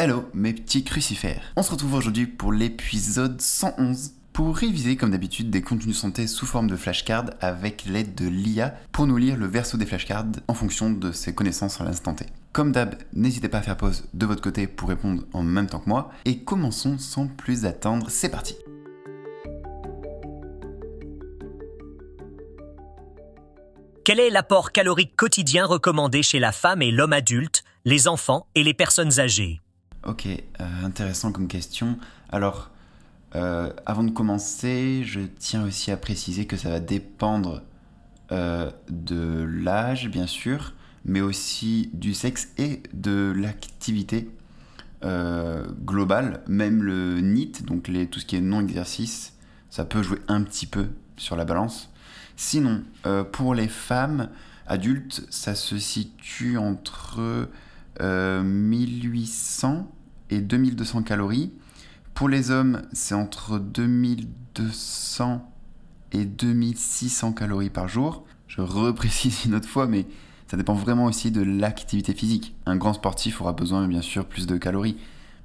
Hello mes petits crucifères. On se retrouve aujourd'hui pour l'épisode 111 pour réviser comme d'habitude des contenus santé sous forme de flashcards avec l'aide de l'IA pour nous lire le verso des flashcards en fonction de ses connaissances à l'instant T. Comme d'hab, n'hésitez pas à faire pause de votre côté pour répondre en même temps que moi et commençons sans plus attendre, c'est parti. Quel est l'apport calorique quotidien recommandé chez la femme et l'homme adulte, les enfants et les personnes âgées Ok, euh, intéressant comme question. Alors, euh, avant de commencer, je tiens aussi à préciser que ça va dépendre euh, de l'âge, bien sûr, mais aussi du sexe et de l'activité globale. Même le NIT, donc tout ce qui est non-exercice, ça peut jouer un petit peu sur la balance. Sinon, pour les femmes adultes, ça se situe entre 1800 euh, et 2200 calories. Pour les hommes, c'est entre 2200 et 2600 calories par jour. Je reprécise une autre fois, mais ça dépend vraiment aussi de l'activité physique. Un grand sportif aura besoin, bien sûr, plus de calories.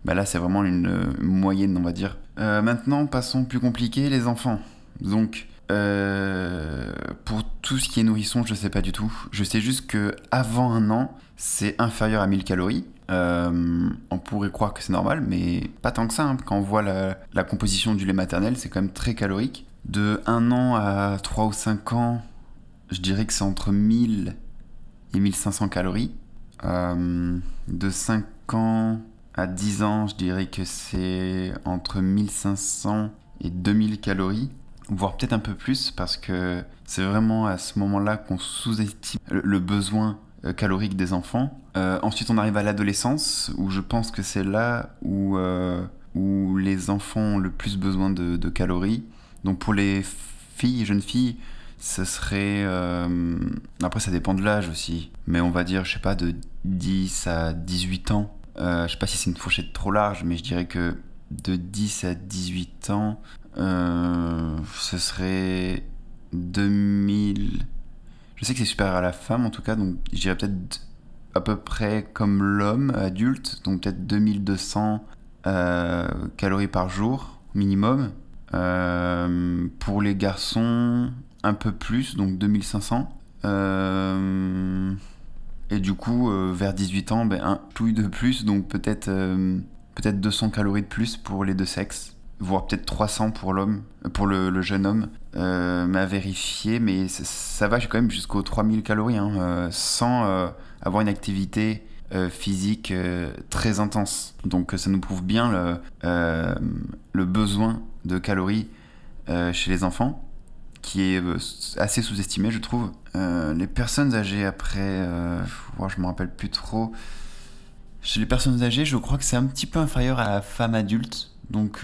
Bah là, c'est vraiment une, euh, moyenne, on va dire. Euh, maintenant, passons plus compliqué, les enfants. Donc, euh, pour tout ce qui est nourrisson, je sais pas du tout. Je sais juste que avant un an, c'est inférieur à 1000 calories. Euh, on pourrait croire que c'est normal, mais pas tant que ça. Hein. Quand on voit la, composition du lait maternel, c'est quand même très calorique. De 1 an à 3 ou 5 ans, je dirais que c'est entre 1000 et 1500 calories. Euh, de 5 ans à 10 ans, je dirais que c'est entre 1500 et 2000 calories voire peut-être un peu plus, parce que c'est vraiment à ce moment-là qu'on sous-estime le besoin euh, calorique des enfants. Euh, ensuite, on arrive à l'adolescence, où je pense que c'est là où, euh, où les enfants ont le plus besoin de, calories. Donc pour les filles, jeunes filles, ce serait... après, ça dépend de l'âge aussi, mais on va dire, je sais pas, de 10 à 18 ans. je sais pas si c'est une fourchette trop large, mais je dirais que de 10 à 18 ans, euh, ce serait 2000. Je sais que c'est supérieur à la femme en tout cas, donc je peut-être à peu près comme l'homme adulte, donc peut-être 2200 euh, calories par jour minimum. Euh, pour les garçons, un peu plus, donc 2500. et du coup, vers 18 ans, ben, un pouille de plus, donc peut-être peut-être 200 calories de plus pour les deux sexes voire peut-être 300 pour l'homme, pour le, jeune homme, euh, m'a vérifié, mais ça, va, j'ai quand même jusqu'aux 3000 calories, hein, euh, sans euh, avoir une activité physique très intense. Donc ça nous prouve bien le, le besoin de calories chez les enfants, qui est assez sous-estimé, je trouve. les personnes âgées après, je je me rappelle plus trop. Chez les personnes âgées, je crois que c'est un petit peu inférieur à la femme adulte donc 1500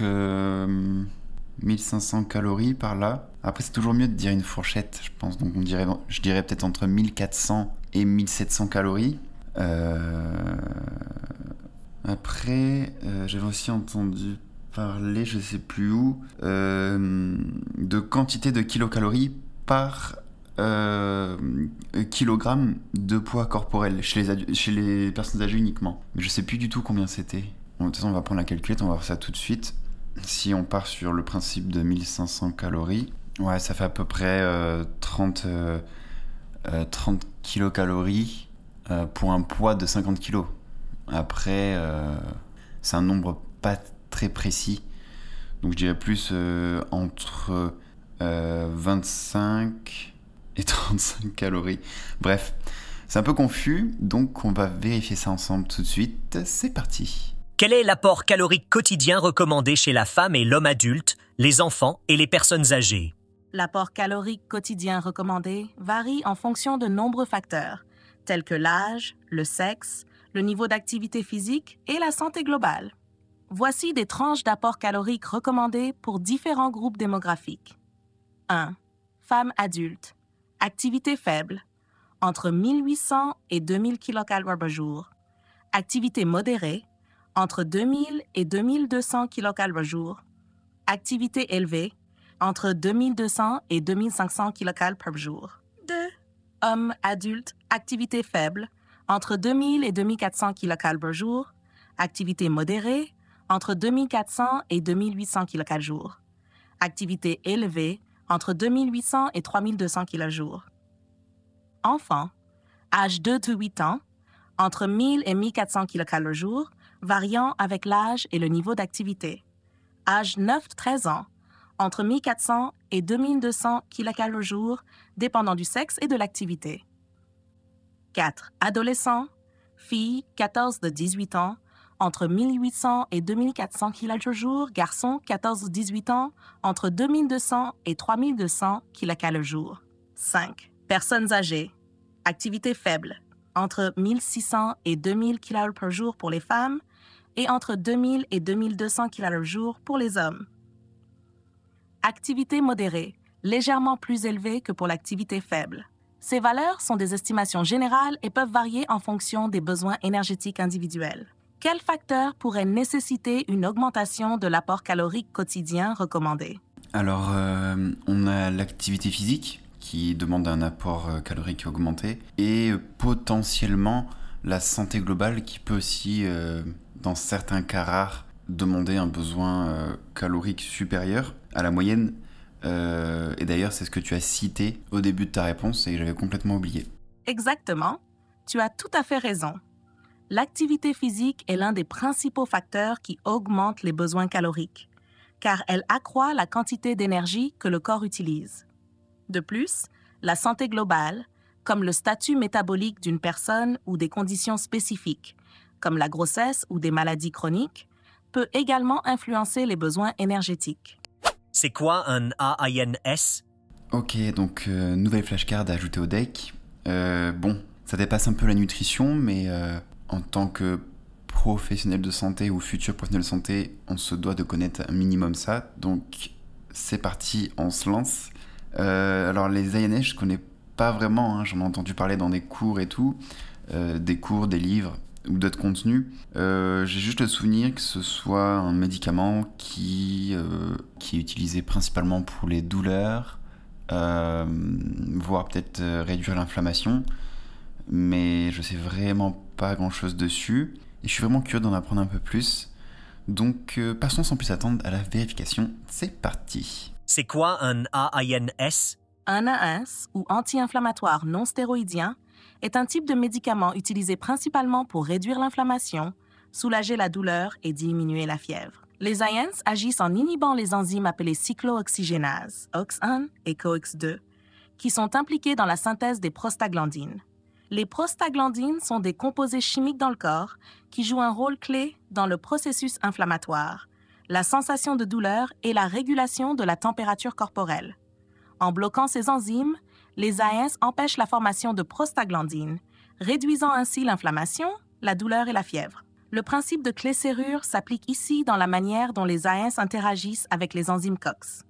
euh, calories par là. Après, c'est toujours mieux de dire une fourchette, je pense. Donc on dirait, je dirais peut-être entre 1400 et 1700 calories. Euh, après, euh, j'avais aussi entendu parler, je sais plus où, de quantité de kilocalories par kilogramme de poids corporel chez les, chez les personnes âgées uniquement. Mais je sais plus du tout combien c'était de toute façon, on va prendre la calculette, on va voir ça tout de suite. Si on part sur le principe de 1500 calories, ouais, ça fait à peu près 30, euh, euh, euh, kilocalories pour un poids de 50 kg. Après, c'est un nombre pas très précis. Donc je dirais plus entre 25 et 35 calories. Bref, c'est un peu confus, donc on va vérifier ça ensemble tout de suite. C'est parti. Quel est l'apport calorique quotidien recommandé chez la femme et l'homme adulte, les enfants et les personnes âgées L'apport calorique quotidien recommandé varie en fonction de nombreux facteurs, tels que l'âge, le sexe, le niveau d'activité physique et la santé globale. Voici des tranches d'apport calorique recommandées pour différents groupes démographiques. 1. Femme adulte Activité faible. Entre 1800 et 2000 kcal par jour. Activité modérée entre 2000 et 2200 kcal par jour. Activité élevée, entre 2200 et 2500 kcal par jour. 2. Hommes adultes, activité faible, entre 2000 et 2400 kcal par jour. Activité modérée, entre 2400 et 2800 kcal jour. Activité élevée, entre 2800 et 3200 kcal jour. Enfants, âge 2 à 8 ans, entre 1000 et 1400 kcal jour variant avec l'âge et le niveau d'activité. Âge 9-13 ans, entre 1400 et 2200 kilocal au jour, dépendant du sexe et de l'activité. 4. Adolescents, filles 14 de 18 ans, entre 1800 et 2400 kilocal au jour, garçons 14 18 ans, entre 2200 et 3200 kilocal au jour. 5. Personnes âgées, activité faible, entre 1600 et 2000 kg par jour pour les femmes et entre 2000 et 2200 le jour pour les hommes. Activité modérée, légèrement plus élevée que pour l'activité faible. Ces valeurs sont des estimations générales et peuvent varier en fonction des besoins énergétiques individuels. Quels facteurs pourraient nécessiter une augmentation de l'apport calorique quotidien recommandé Alors, euh, on a l'activité physique qui demande un apport euh, calorique augmenté et potentiellement la santé globale qui peut aussi, euh, dans certains cas rares, demander un besoin euh, calorique supérieur à la moyenne. Euh, et d'ailleurs, c'est ce que tu as cité au début de ta réponse et j'avais complètement oublié. Exactement. Tu as tout à fait raison. L'activité physique est l'un des principaux facteurs qui augmentent les besoins caloriques, car elle accroît la quantité d'énergie que le corps utilise. De plus, la santé globale, comme le statut métabolique d'une personne ou des conditions spécifiques, comme la grossesse ou des maladies chroniques, peut également influencer les besoins énergétiques. C'est quoi un AINS Ok, donc euh, nouvelle flashcard à ajouter au deck. Euh, bon, ça dépasse un peu la nutrition, mais euh, en tant que professionnel de santé ou futur professionnel de santé, on se doit de connaître un minimum ça. Donc c'est parti, on se lance. alors les AINS, je connais pas vraiment, hein. j'en ai entendu parler dans des cours et tout, euh, des cours, des livres ou d'autres contenus. Euh, j'ai juste le souvenir que ce soit un médicament qui, euh, qui est utilisé principalement pour les douleurs, voire peut-être réduire l'inflammation, mais je sais vraiment pas grand-chose dessus, et je suis vraiment curieux d'en apprendre un peu plus. Donc passons sans plus attendre à la vérification, c'est parti. C'est quoi un AINS un AS, ou anti-inflammatoire non stéroïdien, est un type de médicament utilisé principalement pour réduire l'inflammation, soulager la douleur et diminuer la fièvre. Les A.S. agissent en inhibant les enzymes appelées cyclooxygénases, OX1 et COX2, qui sont impliquées dans la synthèse des prostaglandines. Les prostaglandines sont des composés chimiques dans le corps qui jouent un rôle clé dans le processus inflammatoire, la sensation de douleur et la régulation de la température corporelle. En bloquant ces enzymes, les AINs empêchent la formation de prostaglandines, réduisant ainsi l'inflammation, la douleur et la fièvre. Le principe de clé-serrure s'applique ici dans la manière dont les AINs interagissent avec les enzymes COX.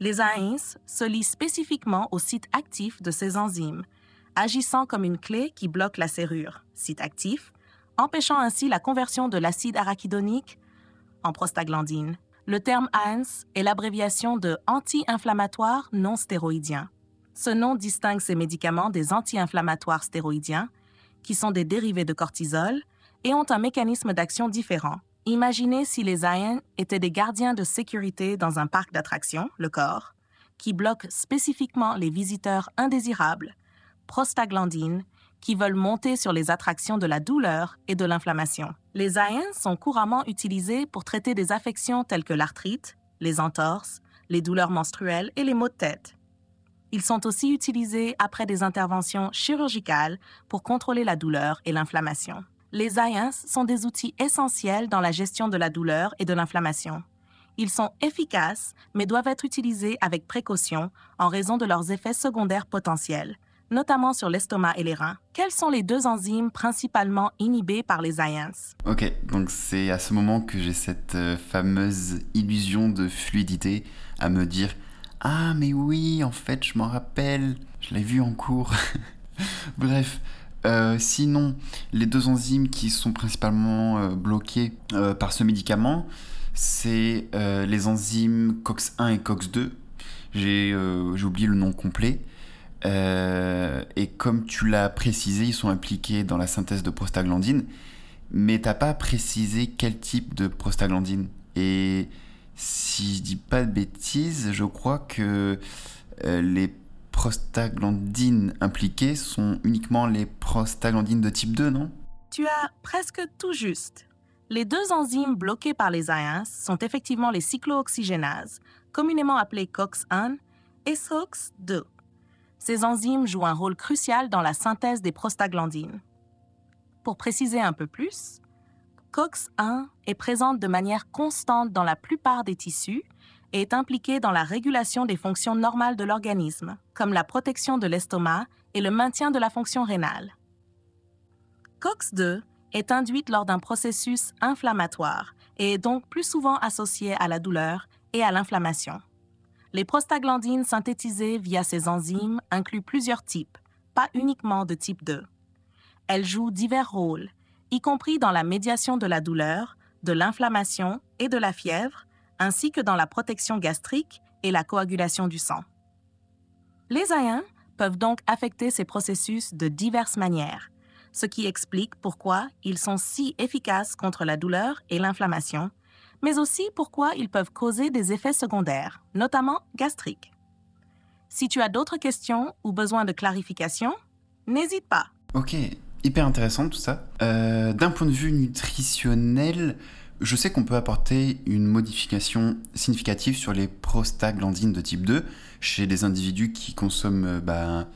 Les AINs se lient spécifiquement au site actif de ces enzymes, agissant comme une clé qui bloque la serrure, site actif, empêchant ainsi la conversion de l'acide arachidonique en prostaglandine. Le terme ANS est l'abréviation de anti-inflammatoire non stéroïdien. Ce nom distingue ces médicaments des anti-inflammatoires stéroïdiens, qui sont des dérivés de cortisol et ont un mécanisme d'action différent. Imaginez si les ANS étaient des gardiens de sécurité dans un parc d'attractions, le corps, qui bloquent spécifiquement les visiteurs indésirables, prostaglandines qui veulent monter sur les attractions de la douleur et de l'inflammation. Les AN sont couramment utilisés pour traiter des affections telles que l'arthrite, les entorses, les douleurs menstruelles et les maux de tête. Ils sont aussi utilisés après des interventions chirurgicales pour contrôler la douleur et l'inflammation. Les AINS sont des outils essentiels dans la gestion de la douleur et de l'inflammation. Ils sont efficaces, mais doivent être utilisés avec précaution en raison de leurs effets secondaires potentiels, notamment sur l'estomac et les reins, quelles sont les deux enzymes principalement inhibées par les IANS Ok, donc c'est à ce moment que j'ai cette euh, fameuse illusion de fluidité à me dire Ah, mais oui, en fait, je m'en rappelle, je l'ai vu en cours. Bref. Euh, sinon, les deux enzymes qui sont principalement euh, bloquées par ce médicament, c'est les enzymes COX1 et COX2. J'ai oublié le nom complet. Euh, et comme tu l'as précisé, ils sont impliqués dans la synthèse de prostaglandine, mais t'as pas précisé quel type de prostaglandine. Et si je dis pas de bêtises, je crois que euh, les prostaglandines impliquées sont uniquement les prostaglandines de type 2, non Tu as presque tout juste. Les deux enzymes bloquées par les AINS sont effectivement les cyclooxygénases, communément appelées COX-1 et SOX-2. Ces enzymes jouent un rôle crucial dans la synthèse des prostaglandines. Pour préciser un peu plus, COX-1 est présente de manière constante dans la plupart des tissus et est impliquée dans la régulation des fonctions normales de l'organisme, comme la protection de l'estomac et le maintien de la fonction rénale. COX-2 est induite lors d'un processus inflammatoire et est donc plus souvent associée à la douleur et à l'inflammation. Les prostaglandines synthétisées via ces enzymes incluent plusieurs types, pas uniquement de type 2. Elles jouent divers rôles, y compris dans la médiation de la douleur, de l'inflammation et de la fièvre, ainsi que dans la protection gastrique et la coagulation du sang. Les aïens peuvent donc affecter ces processus de diverses manières, ce qui explique pourquoi ils sont si efficaces contre la douleur et l'inflammation, mais aussi pourquoi ils peuvent causer des effets secondaires, notamment gastriques. Si tu as d'autres questions ou besoin de clarification, n'hésite pas. Ok, hyper intéressant tout ça. Euh, d'un point de vue nutritionnel, je sais qu'on peut apporter une modification significative sur les prostaglandines de type 2 chez les individus qui consomment euh, bah,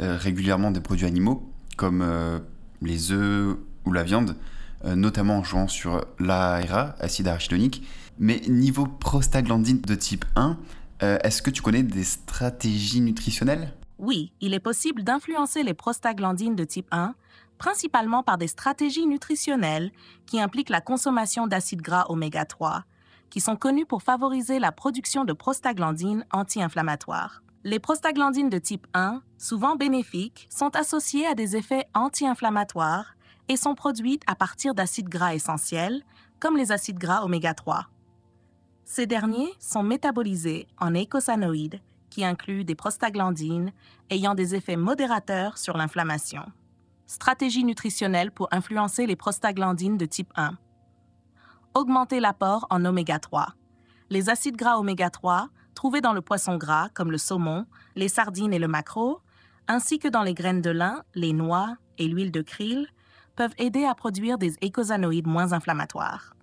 euh, régulièrement des produits animaux, comme les œufs ou la viande. Euh, notamment en jouant sur l'ARA, acide arachidonique. Mais niveau prostaglandine de type 1, euh, est-ce que tu connais des stratégies nutritionnelles Oui, il est possible d'influencer les prostaglandines de type 1, principalement par des stratégies nutritionnelles qui impliquent la consommation d'acides gras oméga 3, qui sont connus pour favoriser la production de prostaglandines anti-inflammatoires. Les prostaglandines de type 1, souvent bénéfiques, sont associées à des effets anti-inflammatoires et sont produites à partir d'acides gras essentiels, comme les acides gras oméga-3. Ces derniers sont métabolisés en écosanoïdes, qui incluent des prostaglandines ayant des effets modérateurs sur l'inflammation. Stratégie nutritionnelle pour influencer les prostaglandines de type 1. Augmenter l'apport en oméga-3. Les acides gras oméga-3 trouvés dans le poisson gras comme le saumon, les sardines et le maquereau, ainsi que dans les graines de lin, les noix et l'huile de krill, peuvent aider à produire des écosanoïdes moins inflammatoires.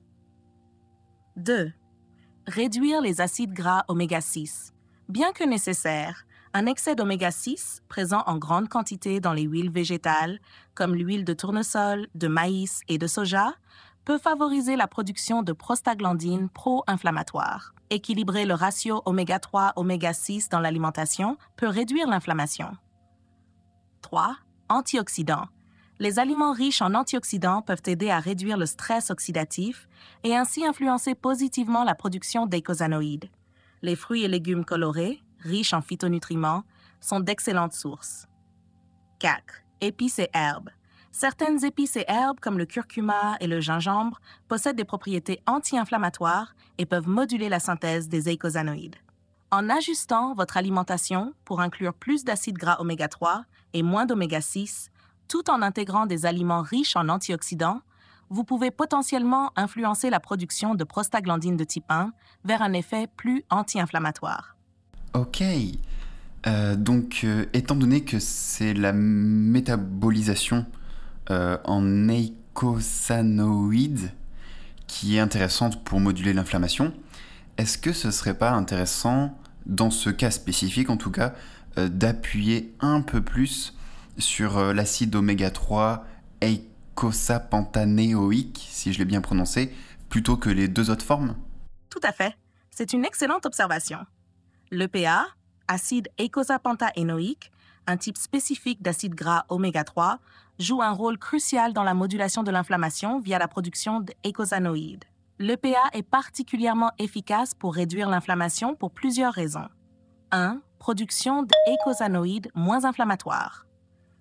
2. Réduire les acides gras oméga 6. Bien que nécessaire, un excès d'oméga 6, présent en grande quantité dans les huiles végétales, comme l'huile de tournesol, de maïs et de soja, peut favoriser la production de prostaglandines pro-inflammatoires. Équilibrer le ratio oméga 3 oméga 6 dans l'alimentation peut réduire l'inflammation. 3. Antioxydants les aliments riches en antioxydants peuvent aider à réduire le stress oxydatif et ainsi influencer positivement la production d'écosanoïdes. Les fruits et légumes colorés, riches en phytonutriments, sont d'excellentes sources. 4. Épices et herbes. Certaines épices et herbes comme le curcuma et le gingembre possèdent des propriétés anti-inflammatoires et peuvent moduler la synthèse des écosanoïdes. En ajustant votre alimentation pour inclure plus d'acides gras oméga 3 et moins d'oméga 6, tout en intégrant des aliments riches en antioxydants, vous pouvez potentiellement influencer la production de prostaglandines de type 1 vers un effet plus anti-inflammatoire. Ok. Euh, donc, euh, étant donné que c'est la métabolisation euh, en eicosanoïdes qui est intéressante pour moduler l'inflammation, est-ce que ce serait pas intéressant, dans ce cas spécifique en tout cas, d'appuyer un peu plus sur euh, l'acide oméga 3 eicosapentaénoïque, si je l'ai bien prononcé, plutôt que les deux autres formes Tout à fait. C'est une excellente observation. L'EPA, acide eicosapentaénoïque, un type spécifique d'acide gras oméga 3, joue un rôle crucial dans la modulation de l'inflammation via la production d'écosanoïdes. L'EPA est particulièrement efficace pour réduire l'inflammation pour plusieurs raisons. 1. Production d'écosanoïdes moins inflammatoires.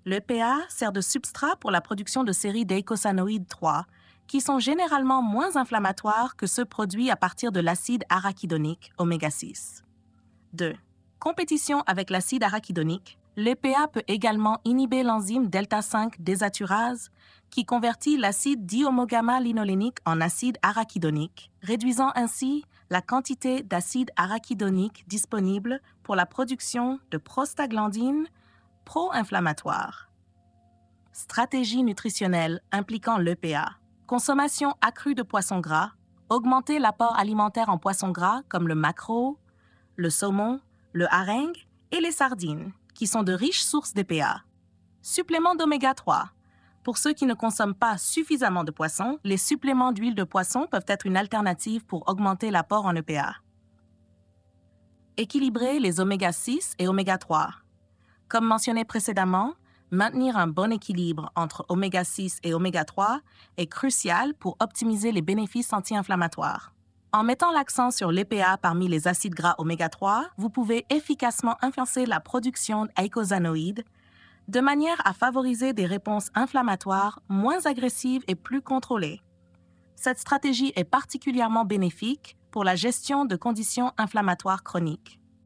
L'EPA sert de substrat pour la production de séries d'éicosanoïdes 3, qui sont généralement moins inflammatoires que ceux produits à partir de l'acide arachidonique oméga 6. 2. Compétition avec l'acide arachidonique, L'EPA peut également inhiber l'enzyme delta 5 désaturase qui convertit l'acide diomogamma linolénique en acide arachidonique, réduisant ainsi la quantité d'acide arachidonique disponible pour la production de prostaglandines pro inflammatoire Stratégie nutritionnelle impliquant l'EPA. Consommation accrue de poissons gras. Augmenter l'apport alimentaire en poissons gras comme le maquereau, le saumon, le hareng et les sardines, qui sont de riches sources d'EPA. Suppléments d'oméga 3. Pour ceux qui ne consomment pas suffisamment de poissons, les suppléments d'huile de poisson peuvent être une alternative pour augmenter l'apport en EPA. Équilibrer les oméga 6 et oméga 3. Comme mentionné précédemment, maintenir un bon équilibre entre oméga 6 et oméga 3 est crucial pour optimiser les bénéfices anti-inflammatoires. En mettant l'accent sur l'EPA parmi les acides gras oméga 3, vous pouvez efficacement influencer la production d'eicosanoïdes de manière à favoriser des réponses inflammatoires moins agressives et plus contrôlées. Cette stratégie est particulièrement bénéfique pour la gestion de conditions inflammatoires chroniques.